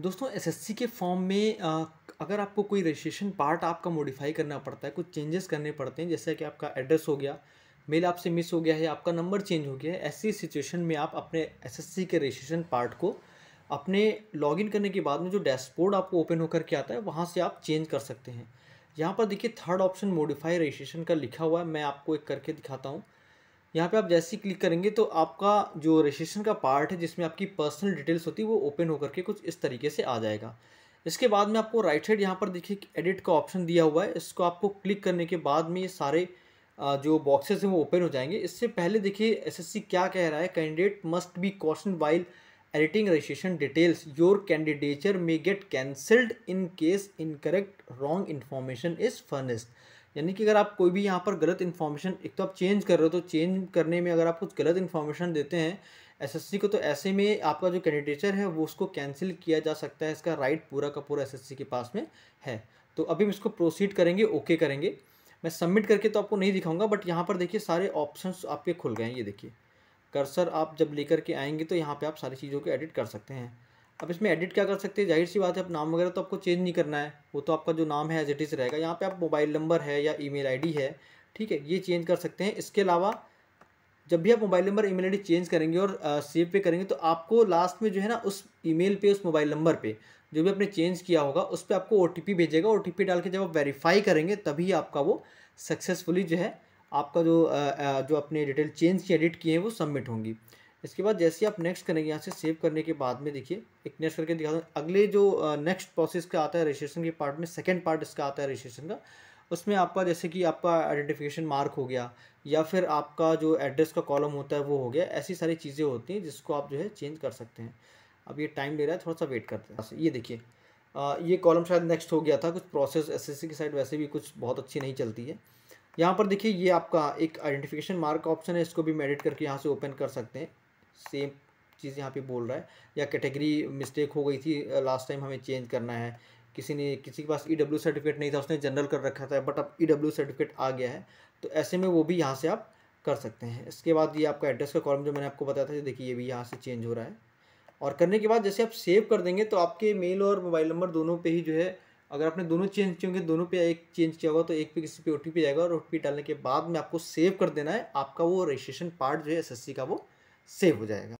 दोस्तों एसएससी के फॉर्म में आ, अगर आपको कोई रजिस्ट्रेशन पार्ट आपका मॉडिफाई करना पड़ता है कुछ चेंजेस करने पड़ते हैं जैसे कि आपका एड्रेस हो गया मेल आपसे मिस हो गया है आपका नंबर चेंज हो गया है ऐसी सिचुएशन में आप अपने एसएससी के रजिस्ट्रेशन पार्ट को अपने लॉगिन करने के बाद में जो डैशबोर्ड आपको ओपन होकर के आता है वहाँ से आप चेंज कर सकते हैं यहाँ पर देखिए थर्ड ऑप्शन मॉडिफाई रजिस्ट्रेशन का लिखा हुआ है मैं आपको एक करके दिखाता हूँ यहाँ पे आप जैसे ही क्लिक करेंगे तो आपका जो रजिस्ट्रेशन का पार्ट है जिसमें आपकी पर्सनल डिटेल्स होती है वो ओपन होकर के कुछ इस तरीके से आ जाएगा इसके बाद में आपको राइट साइड यहाँ पर देखिए एडिट का ऑप्शन दिया हुआ है इसको आपको क्लिक करने के बाद में ये सारे जो बॉक्सेस हैं वो ओपन हो जाएंगे इससे पहले देखिए एसएससी क्या कह रहा है candidate must be caution while editing registration details your candidature may get cancelled in case incorrect wrong information is furnished यानी कि अगर आप कोई भी यहाँ पर गलत इन्फॉर्मेशन एक तो आप चेंज कर रहे हो तो चेंज करने में अगर आप कुछ गलत इन्फॉर्मेशन देते हैं एसएससी को तो ऐसे में आपका जो कैंडिडेचर है वो उसको कैंसिल किया जा सकता है इसका राइट पूरा का पूरा एस के पास में है तो अभी हम इसको प्रोसीड करेंगे ओके करेंगे मैं सबमिट करके तो आपको नहीं दिखाऊंगा बट यहाँ पर देखिए सारे ऑप्शन आपके खुल गए हैं ये देखिए कर्सर आप जब लेकर के आएंगे तो यहाँ पर आप सारी चीज़ों को एडिट कर सकते हैं अब इसमें एडिट क्या कर सकते हैं जाहिर सी बात है अब नाम वगैरह तो आपको चेंज नहीं करना है वो तो आपका जो नाम है एज इट इज़ रहेगा यहाँ पे आप मोबाइल नंबर है या ईमेल आईडी है ठीक है ये चेंज कर सकते हैं इसके अलावा जब भी आप mobile number email ID change करेंगे और सेव पे करेंगे तो आपको लास्ट में जो है ना उस मेल पर उस मोबाइल नंबर पर जो भी आपने चेंज किया होगा उस पर आपको ओ भेजेगा ओ डाल के जब आप वेरीफाई करेंगे तभी आपका वो सक्सेसफुली जो है आपका जो जो अपने डिटेल चेंज की एडिट किए हैं वो सबमिट होंगी इसके बाद जैसे आप नेक्स्ट करेंगे यहाँ से सेव करने के बाद में देखिए एक नेक्स्ट करके दिखा अगले जो नेक्स्ट प्रोसेस का आता है रजिस्ट्रेशन के पार्ट में सेकेंड पार्ट इसका आता है रजिस्ट्रेशन का उसमें आपका जैसे कि आपका आइडेंटिफिकेशन मार्क हो गया या फिर आपका जो एड्रेस का कॉलम होता है वो हो गया ऐसी सारी चीज़ें होती हैं जिसको आप जो है चेंज कर सकते हैं अब ये टाइम ले रहा है थोड़ा सा वेट करते हैं ये देखिए ये कॉलम शायद नेक्स्ट हो गया था कुछ प्रोसेस एसएससी की साइड वैसे भी कुछ बहुत अच्छी नहीं चलती है यहाँ पर देखिए ये आपका एक आइडेंटिफिकेशन मार्क ऑप्शन है इसको भी मैं एडिट करके यहाँ से ओपन कर सकते हैं सेम चीज़ यहाँ पे बोल रहा है या कैटेगरी मिस्टेक हो गई थी लास्ट टाइम हमें चेंज करना है किसी ने किसी के पास ई डब्ल्यू सर्टिफिकेट नहीं था उसने जनरल कर रखा था बट अब ई डब्ल्यू सर्टिफिकेट आ गया है तो ऐसे में वो भी यहाँ से आप कर सकते हैं इसके बाद ये आपका एड्रेस का कॉलम जो मैंने आपको बताया था देखिए ये भी यहाँ से चेंज हो रहा है और करने के बाद जैसे आप सेव कर देंगे तो आपके मेल और मोबाइल नंबर दोनों पे ही जो है अगर आपने दोनों चेंज किए होंगे दोनों पे एक चेंज किया होगा तो एक पे किसी पे ओ जाएगा और ओ डालने के बाद में आपको सेव कर देना है आपका वो रजिस्ट्रेशन पार्ट जो है एस का वो सेव हो जाएगा